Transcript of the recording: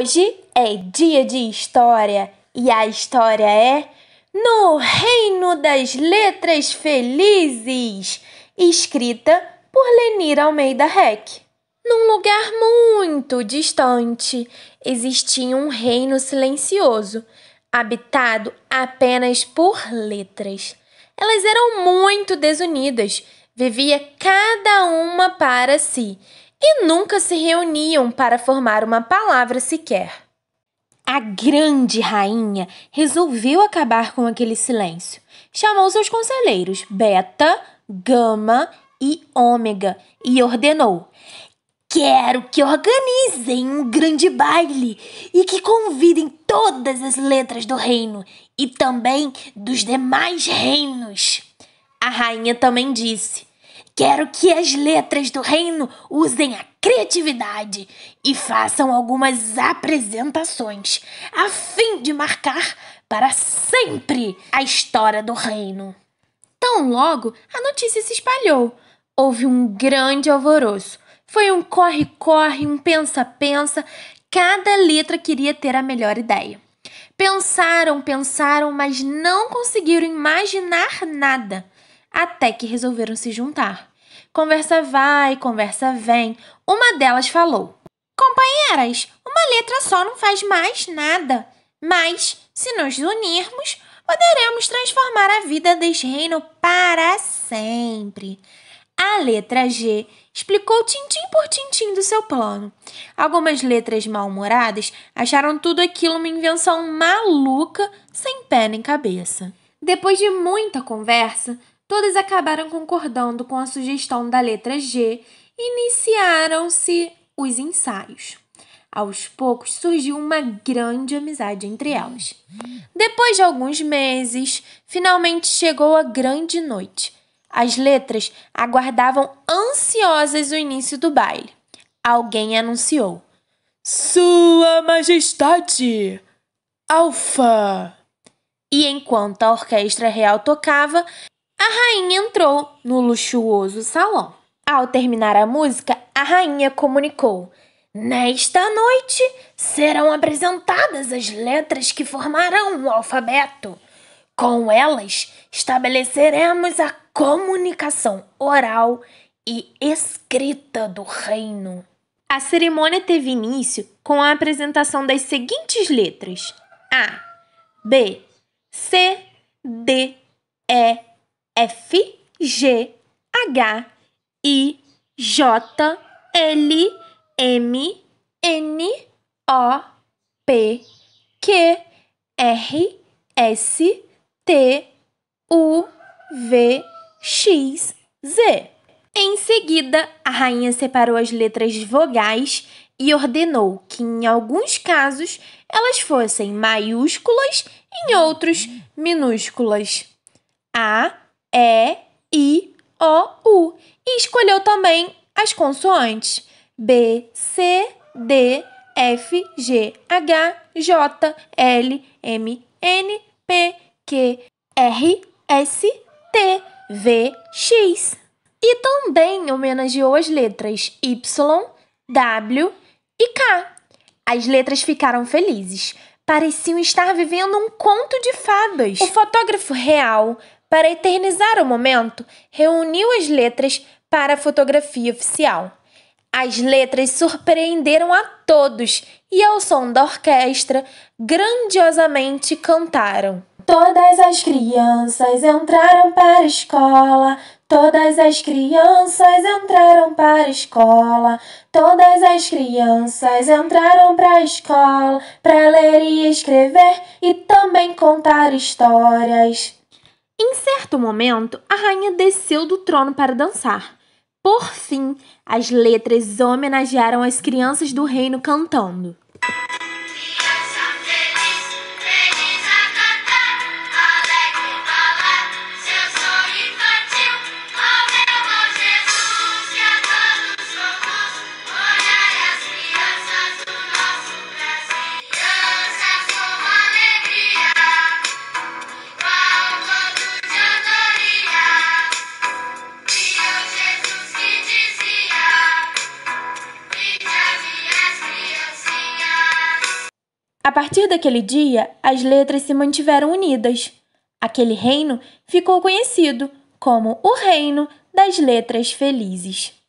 Hoje é dia de história e a história é No Reino das Letras Felizes, escrita por Lenir Almeida Reck. Num lugar muito distante existia um reino silencioso, habitado apenas por letras. Elas eram muito desunidas, vivia cada uma para si e nunca se reuniam para formar uma palavra sequer. A grande rainha resolveu acabar com aquele silêncio. Chamou seus conselheiros Beta, Gama e Ômega e ordenou: Quero que organizem um grande baile e que convidem todas as letras do reino e também dos demais reinos. A rainha também disse: Quero que as letras do reino usem a criatividade e façam algumas apresentações a fim de marcar para sempre a história do reino. Tão logo a notícia se espalhou. Houve um grande alvoroço. Foi um corre-corre, um pensa-pensa. Cada letra queria ter a melhor ideia. Pensaram, pensaram, mas não conseguiram imaginar nada, até que resolveram se juntar. Conversa vai, conversa vem. Uma delas falou: Companheiras, uma letra só não faz mais nada. Mas, se nos unirmos, poderemos transformar a vida deste reino para sempre. A letra G explicou tintim por tintim do seu plano. Algumas letras mal-humoradas acharam tudo aquilo uma invenção maluca, sem pé nem cabeça. Depois de muita conversa, todas acabaram concordando com a sugestão da letra G e iniciaram-se os ensaios. Aos poucos surgiu uma grande amizade entre elas. Depois de alguns meses, finalmente chegou a grande noite. As letras aguardavam ansiosas o início do baile. Alguém anunciou: Sua Majestade! Alfa! E enquanto a orquestra real tocava, a rainha entrou no luxuoso salão. Ao terminar a música, a rainha comunicou: Nesta noite serão apresentadas as letras que formarão o alfabeto. Com elas, estabeleceremos a comunicação oral e escrita do reino. A cerimônia teve início com a apresentação das seguintes letras: A, B, C, D, E, F, G, H, I, J, L, M, N, O, P, Q, R, S, T, U, V, X, Z. Em seguida, a rainha separou as letras vogais e ordenou que, em alguns casos, elas fossem maiúsculas, em outros, minúsculas. A, e, I, O, U. E escolheu também as consoantes B, C, D, F, G, H, J, L, M, N, P, Q, R, S, T, V, X. E também homenageou as letras Y, W e K. As letras ficaram felizes. Pareciam estar vivendo um conto de fadas. O fotógrafo real para eternizar o momento, reuniu as letras para a fotografia oficial. As letras surpreenderam a todos e, ao som da orquestra, grandiosamente cantaram. Todas as crianças entraram para a escola, Todas as crianças entraram para a escola, todas as crianças entraram para a escola para ler e escrever e também contar histórias. Em certo momento, a rainha desceu do trono para dançar. Por fim, as letras homenagearam as crianças do reino cantando. A partir daquele dia, as letras se mantiveram unidas. Aquele reino ficou conhecido como o Reino das Letras Felizes.